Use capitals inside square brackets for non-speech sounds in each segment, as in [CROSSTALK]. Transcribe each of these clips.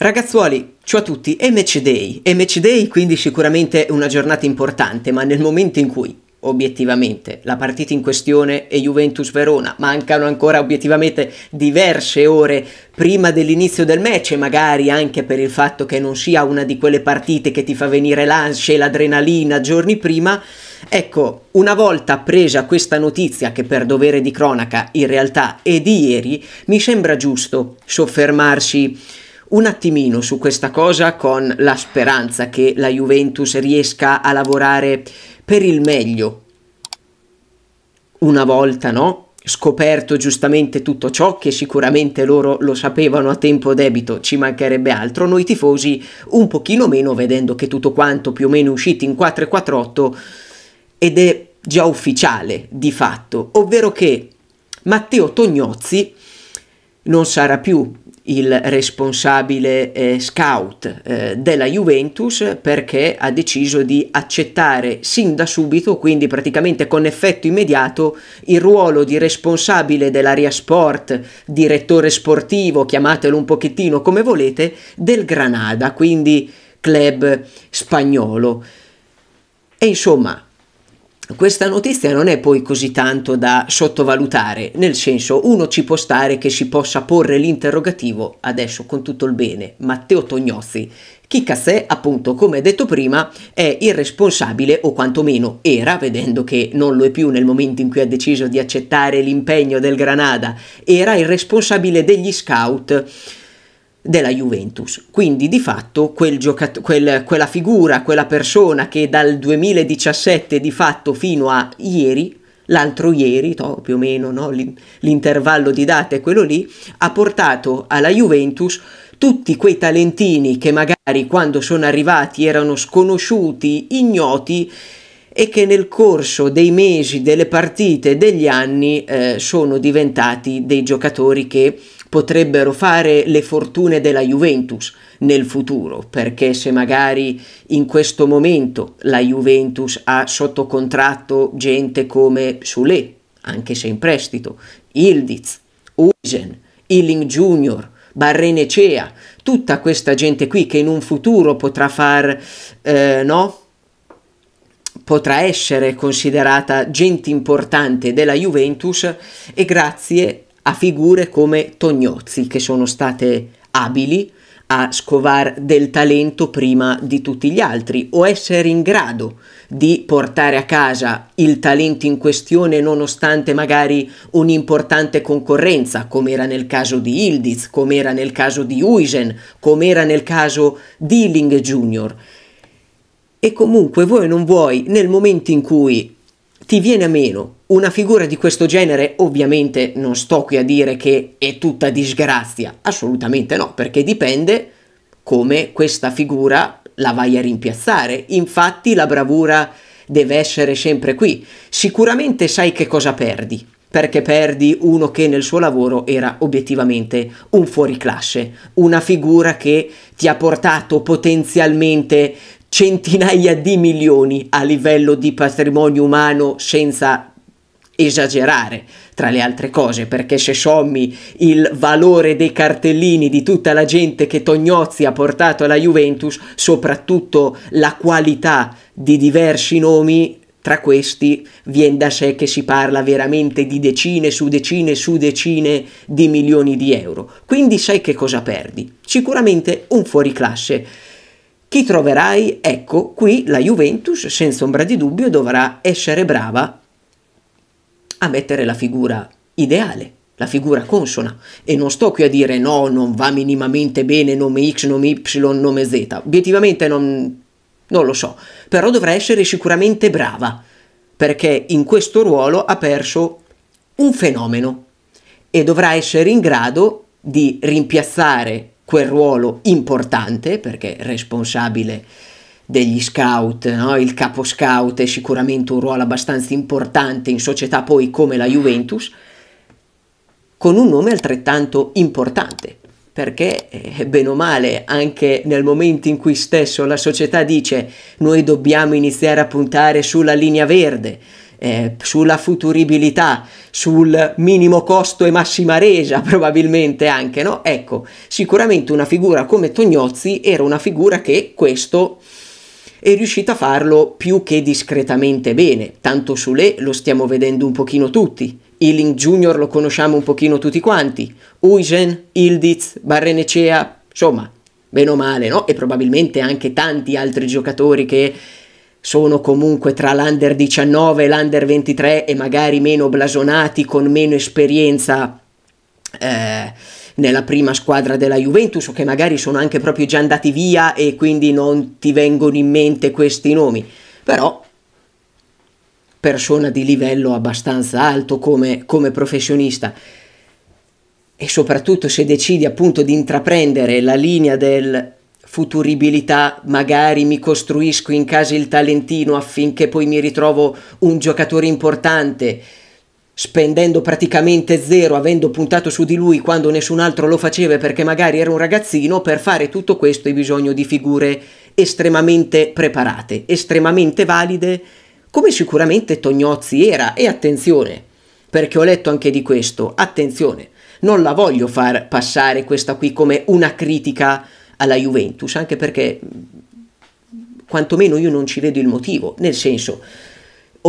Ragazzuoli, ciao a tutti, è Match Day. Match Day quindi sicuramente una giornata importante, ma nel momento in cui, obiettivamente, la partita in questione è Juventus Verona, mancano ancora obiettivamente diverse ore prima dell'inizio del match e magari anche per il fatto che non sia una di quelle partite che ti fa venire l'ansia e l'adrenalina giorni prima, ecco, una volta presa questa notizia, che per dovere di cronaca in realtà è di ieri, mi sembra giusto soffermarsi un attimino su questa cosa con la speranza che la Juventus riesca a lavorare per il meglio. Una volta, no? scoperto giustamente tutto ciò che sicuramente loro lo sapevano a tempo debito, ci mancherebbe altro, noi tifosi un pochino meno vedendo che tutto quanto più o meno è uscito in 448 ed è già ufficiale di fatto, ovvero che Matteo Tognozzi non sarà più il responsabile eh, scout eh, della Juventus perché ha deciso di accettare sin da subito, quindi praticamente con effetto immediato, il ruolo di responsabile dell'area sport, direttore sportivo, chiamatelo un pochettino come volete, del Granada, quindi club spagnolo. E insomma, questa notizia non è poi così tanto da sottovalutare, nel senso uno ci può stare che si possa porre l'interrogativo, adesso con tutto il bene, Matteo Tognozzi, chi Cassè, appunto, come detto prima, è il responsabile, o quantomeno era, vedendo che non lo è più nel momento in cui ha deciso di accettare l'impegno del Granada, era il responsabile degli scout della Juventus. Quindi di fatto quel giocat- quel, quella figura, quella persona che dal 2017 di fatto fino a ieri, l'altro ieri, to, più o meno no, l'intervallo di date è quello lì, ha portato alla Juventus tutti quei talentini che magari quando sono arrivati erano sconosciuti, ignoti, e che nel corso dei mesi, delle partite, degli anni eh, sono diventati dei giocatori che potrebbero fare le fortune della Juventus nel futuro, perché se magari in questo momento la Juventus ha sotto contratto gente come Sulé, anche se in prestito, Ildiz, Uisen, Illing Junior, Barrene Cea, tutta questa gente qui che in un futuro potrà far, eh, no? potrà essere considerata gente importante della Juventus e grazie a figure come Tognozzi, che sono state abili a scovare del talento prima di tutti gli altri o essere in grado di portare a casa il talento in questione nonostante magari un'importante concorrenza, come era nel caso di Ildiz, come era nel caso di Uisen, come era nel caso di Ealing Junior. E comunque voi non vuoi, nel momento in cui ti viene a meno una figura di questo genere ovviamente non sto qui a dire che è tutta disgrazia, assolutamente no, perché dipende come questa figura la vai a rimpiazzare. Infatti la bravura deve essere sempre qui. Sicuramente sai che cosa perdi, perché perdi uno che nel suo lavoro era obiettivamente un fuoriclasse, una figura che ti ha portato potenzialmente centinaia di milioni a livello di patrimonio umano senza esagerare tra le altre cose perché se sommi il valore dei cartellini di tutta la gente che Tognozzi ha portato alla Juventus soprattutto la qualità di diversi nomi tra questi vien da sé che si parla veramente di decine su decine su decine di milioni di euro quindi sai che cosa perdi sicuramente un fuoriclasse chi troverai? Ecco, qui la Juventus, senza ombra di dubbio, dovrà essere brava a mettere la figura ideale, la figura consona. E non sto qui a dire no, non va minimamente bene nome X, nome Y, nome Z. Obiettivamente non, non lo so, però dovrà essere sicuramente brava, perché in questo ruolo ha perso un fenomeno e dovrà essere in grado di rimpiazzare quel ruolo importante, perché responsabile degli scout, no? il capo scout è sicuramente un ruolo abbastanza importante in società poi come la Juventus, con un nome altrettanto importante, perché eh, bene o male anche nel momento in cui stesso la società dice noi dobbiamo iniziare a puntare sulla linea verde, eh, sulla futuribilità, sul minimo costo e massima resa [LAUGHS] probabilmente anche, no? Ecco, sicuramente una figura come Tognozzi era una figura che questo è riuscita a farlo più che discretamente bene, tanto su Le lo stiamo vedendo un pochino tutti. Ealing Junior lo conosciamo un pochino tutti quanti, Uisen, Ildiz, Barrenecea, insomma, bene o male, no? E probabilmente anche tanti altri giocatori che sono comunque tra l'under 19 e l'under 23 e magari meno blasonati, con meno esperienza eh, nella prima squadra della Juventus o che magari sono anche proprio già andati via e quindi non ti vengono in mente questi nomi, però persona di livello abbastanza alto come, come professionista e soprattutto se decidi appunto di intraprendere la linea del futuribilità, magari mi costruisco in casa il talentino affinché poi mi ritrovo un giocatore importante spendendo praticamente zero, avendo puntato su di lui quando nessun altro lo faceva perché magari era un ragazzino, per fare tutto questo hai bisogno di figure estremamente preparate, estremamente valide, come sicuramente Tognozzi era. E attenzione, perché ho letto anche di questo, attenzione, non la voglio far passare questa qui come una critica alla Juventus, anche perché quantomeno io non ci vedo il motivo, nel senso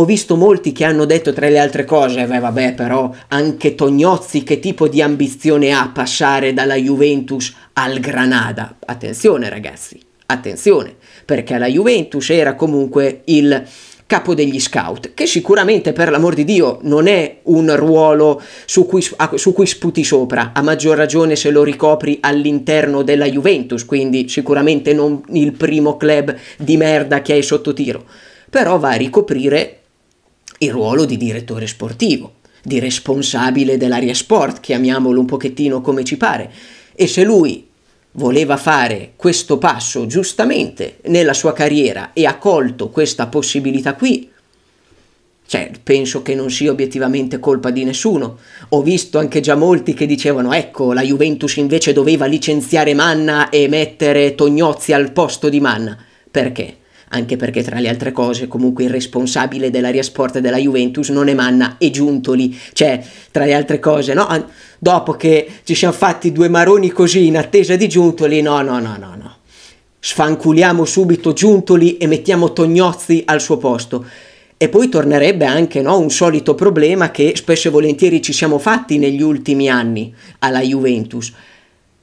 ho visto molti che hanno detto tra le altre cose, beh vabbè però anche Tognozzi che tipo di ambizione ha passare dalla Juventus al Granada? Attenzione ragazzi, attenzione, perché la Juventus era comunque il capo degli scout, che sicuramente per l'amor di Dio non è un ruolo su cui, su cui, sputi sopra, a maggior ragione se lo ricopri all'interno della Juventus, quindi sicuramente non il primo club di merda che hai sotto tiro, però va a ricoprire il ruolo di direttore sportivo, di responsabile dell'area sport, chiamiamolo un pochettino come ci pare. E se lui voleva fare questo passo giustamente nella sua carriera e ha colto questa possibilità qui, cioè, penso che non sia obiettivamente colpa di nessuno. Ho visto anche già molti che dicevano: ecco, la Juventus invece doveva licenziare Manna e mettere Tognozzi al posto di Manna. Perché? anche perché tra le altre cose comunque il responsabile dell'area sport della Juventus non è Manna, è Giuntoli, cioè tra le altre cose, no? Dopo che ci siamo fatti due maroni così in attesa di Giuntoli, no, no, no, no, no. Sfanculiamo subito Giuntoli e mettiamo Tognozzi al suo posto. E poi tornerebbe anche no, un solito problema che spesso e volentieri ci siamo fatti negli ultimi anni alla Juventus.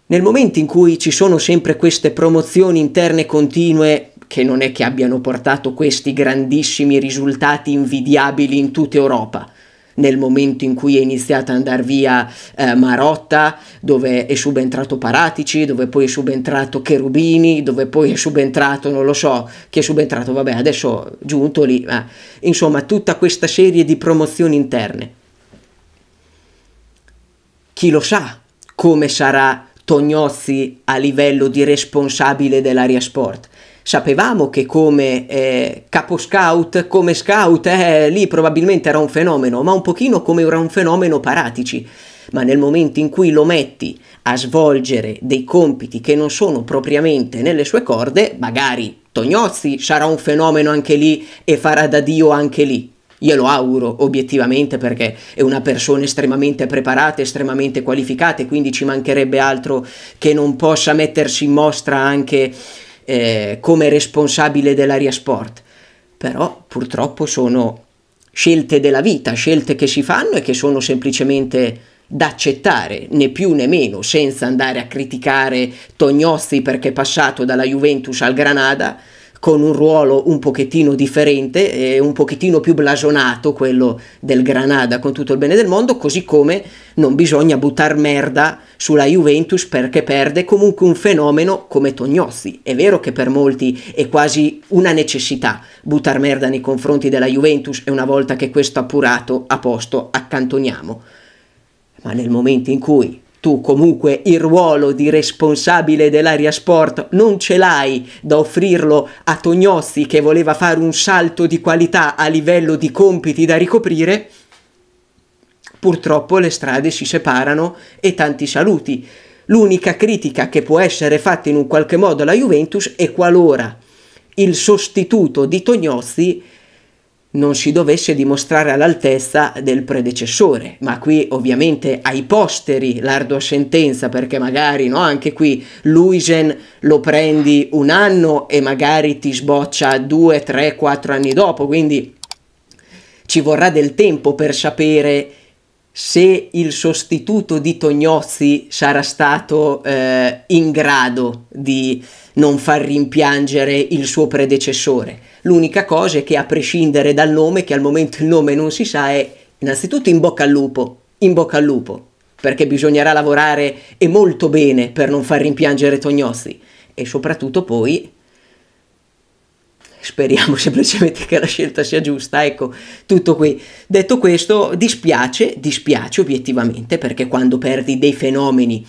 Nel momento in cui ci sono sempre queste promozioni interne continue che non è che abbiano portato questi grandissimi risultati invidiabili in tutta Europa. Nel momento in cui è iniziata ad andare via eh, Marotta, dove è subentrato Paratici, dove poi è subentrato Cherubini, dove poi è subentrato, non lo so, chi è subentrato, vabbè, adesso giunto lì, eh. insomma, tutta questa serie di promozioni interne. Chi lo sa come sarà Tognozzi a livello di responsabile dell'aria sport? sapevamo che come eh, capo scout, come scout, eh, lì probabilmente era un fenomeno, ma un pochino come era un fenomeno Paratici. Ma nel momento in cui lo metti a svolgere dei compiti che non sono propriamente nelle sue corde, magari Tognozzi sarà un fenomeno anche lì e farà da Dio anche lì. Glielo auguro obiettivamente perché è una persona estremamente preparata, estremamente qualificata e quindi ci mancherebbe altro che non possa mettersi in mostra anche eh, come responsabile dell'aria sport, però purtroppo sono scelte della vita, scelte che si fanno e che sono semplicemente da accettare, né più né meno, senza andare a criticare Tognozzi perché è passato dalla Juventus al Granada, con un ruolo un pochettino differente e un pochettino più blasonato, quello del Granada con tutto il bene del mondo, così come non bisogna buttare merda sulla Juventus perché perde comunque un fenomeno come Tognozzi. È vero che per molti è quasi una necessità buttare merda nei confronti della Juventus e una volta che questo è appurato, a posto, accantoniamo. Ma nel momento in cui tu comunque il ruolo di responsabile dell'area sport non ce l'hai da offrirlo a Tognozzi che voleva fare un salto di qualità a livello di compiti da ricoprire, purtroppo le strade si separano e tanti saluti. L'unica critica che può essere fatta in un qualche modo alla Juventus è qualora il sostituto di Tognozzi non si dovesse dimostrare all'altezza del predecessore, ma qui ovviamente ai posteri l'ardua sentenza perché magari no, anche qui Luisen lo prendi un anno e magari ti sboccia due, tre, quattro anni dopo, quindi ci vorrà del tempo per sapere se il sostituto di Tognozzi sarà stato eh, in grado di non far rimpiangere il suo predecessore L'unica cosa è che a prescindere dal nome, che al momento il nome non si sa, è innanzitutto in bocca al lupo, in bocca al lupo, perché bisognerà lavorare e molto bene per non far rimpiangere Tognozzi e soprattutto poi speriamo [LAUGHS] semplicemente che la scelta sia giusta, ecco, tutto qui. Detto questo, dispiace, dispiace obiettivamente, perché quando perdi dei fenomeni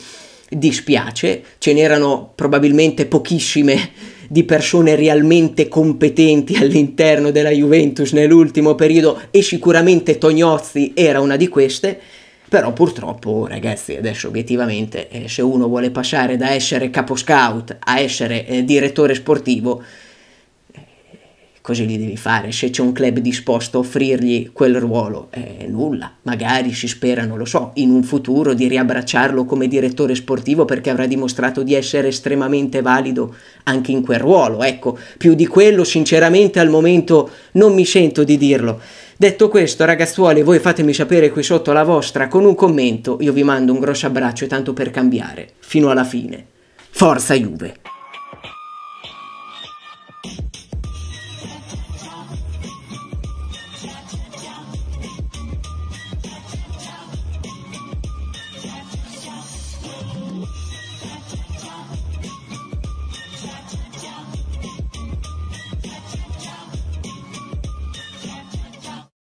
dispiace, ce n'erano probabilmente pochissime di persone realmente competenti all'interno della Juventus nell'ultimo periodo e sicuramente Tognozzi era una di queste, però purtroppo ragazzi adesso obiettivamente eh, se uno vuole passare da essere capo scout a essere eh, direttore sportivo così li devi fare. Se c'è un club disposto a offrirgli quel ruolo, eh, nulla. Magari si spera, non lo so, in un futuro di riabbracciarlo come direttore sportivo perché avrà dimostrato di essere estremamente valido anche in quel ruolo. Ecco, più di quello, sinceramente, al momento non mi sento di dirlo. Detto questo, ragazzuoli, voi fatemi sapere qui sotto la vostra con un commento. Io vi mando un grosso abbraccio, tanto per cambiare, fino alla fine. Forza Juve!